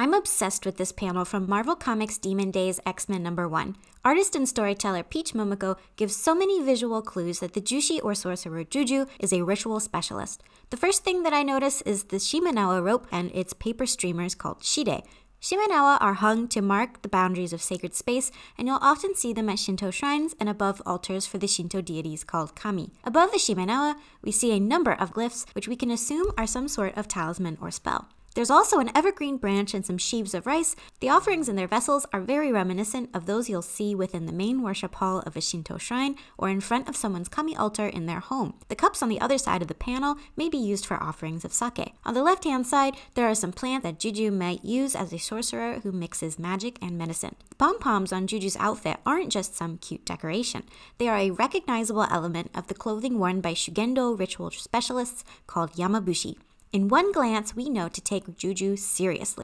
I'm obsessed with this panel from Marvel Comics Demon Days X Men number one. Artist and storyteller Peach Momoko gives so many visual clues that the Jushi or sorcerer Juju is a ritual specialist. The first thing that I notice is the Shimanawa rope and its paper streamers called shide, Shimanawa are hung to mark the boundaries of sacred space, and you'll often see them at Shinto shrines and above altars for the Shinto deities called kami. Above the Shimanawa, we see a number of glyphs, which we can assume are some sort of talisman or spell. There's also an evergreen branch and some sheaves of rice. The offerings in their vessels are very reminiscent of those you'll see within the main worship hall of a Shinto shrine or in front of someone's kami altar in their home. The cups on the other side of the panel may be used for offerings of sake. On the left hand side, there are some plants that Juju might use as a sorcerer who mixes magic and medicine. The pom poms on Juju's outfit aren't just some cute decoration, they are a recognizable element of the clothing worn by Shugendo ritual specialists called Yamabushi. In one glance, we know to take juju seriously.